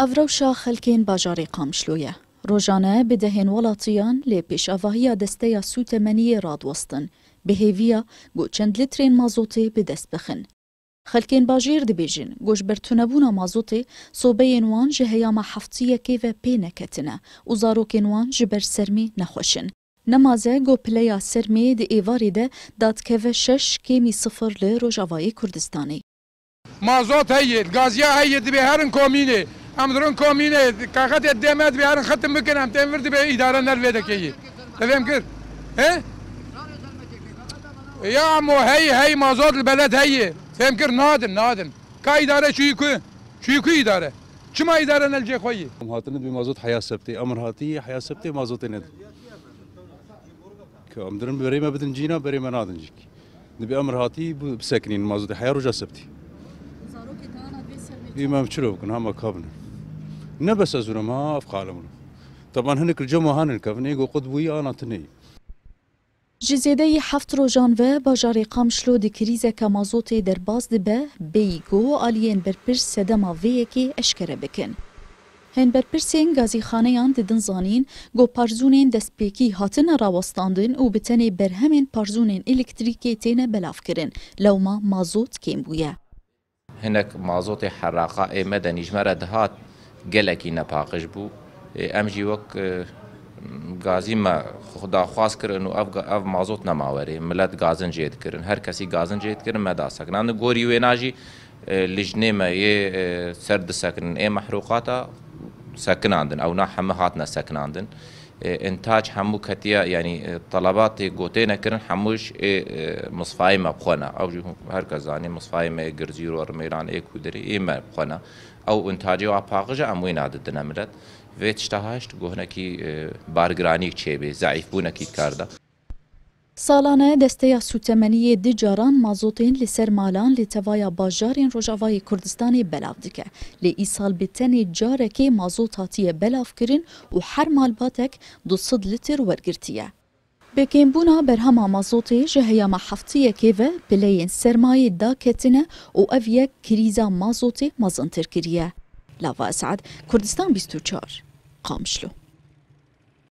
ئەو ڕەوشە خەلکێن باژارێ قامشلویە. ڕۆژانە بدەهێن وڵاتیان لێ پێشەڤاهیە دەستەیە سوتەمەنیە ڕادوەستن، بەهێویە گۆچەند لترێن مازۆتێ بدەست بخن. خەلکێن باژێر جه گۆشبەرتونەبوونا حفتیه که و ji heyama heftiyekêve pê neketine û zarokên wan ji ber sermê nexweşin. Nemaze gopileya sermê di êvarê de dadkeve şeş kêmî sıfir li Rojavayê کردستانی مازوت هیید گازیا هیید به هرن کومینه هم درون کامینه که خط دمت بیارن ختم بکنم تیم ورد به اداره نر ویده که یه تفهم کرد یا امو هی هی مازاد البلد هی تفهم کرد نادن نادن که اداره چوی که چوی که اداره چما اداره نلجه خواهی هم هاتنه بی مازاد حیا سبتی امر هاتی حیا سبتی مازاد ند که ام درون بریم بدن جینا بریم نادن جیک دبی امر هاتی بسکنین مازاد حیا رجا سبتی İmam Çırobkun ama kabını. نبس أزرما أفقالمون طبعا هنك الجمع هن وقد وقدبوي أنا تني جزيدي حفت روجان و بجاري قامشلو دي كريزة كمازوتي در باز دي به بیگو آلین برپر سدم آویه که اشکره بکن. هن برپرسین غازي خانيان دي دنزانين زانین گو پارزونین بيكي هاتن راوستاندن و بتاني برهمين پارزونین الكتريكي تينا بلاف کرن لو ما مازوت کیم بویه. هنک مازوت حراقه ایمه دنیجمه ردهات گەلێکی نەپاقش بوو ئەمژی وەک گازیمە خداخواست کردن و ئەف مازۆت نەماوەێ ملەت گازن جێتکردن هەر کەسی گازن جێتکردن مەداسەکنان گۆری وێناژی لیژنێمە ێ سەر دسەکردن ئێمە حروقاتە سەکناندن ئەونا هەمە هاتنە سەکناندن. انتاج هەموو کەتیە ینی تەلەباتی گوتەی نەکردن هەمووش مصفای مەبخۆنە ئەو هەر کە زانانی مصفای مێ گرجی و ڕمەیران ئێک و دەری ئێمە بخۆنە ئەو ئونتاجی و ئاپاقژە ئەمووی ناددنەمرێت. vê tiştahaşt guhnekî bargiranî çêbê zaif bûnekî karda. سالانه دسته سوتمنی دیجاران مازوتین لسر مالان لتوای باجارین رجاوای کردستان بلاف دکه لی ای سال بتنی جارکی مازوت بلاف کرین و هر مال باتک دو صد لتر ورگرتیه بکین بونا برهما مازوتی جهیا ما هفتیه کیوه بلین سرمایه دا کتنه و او یک کریزا مازوتی مازنتر کریه لاوا اسعد کردستان 24 قامشلو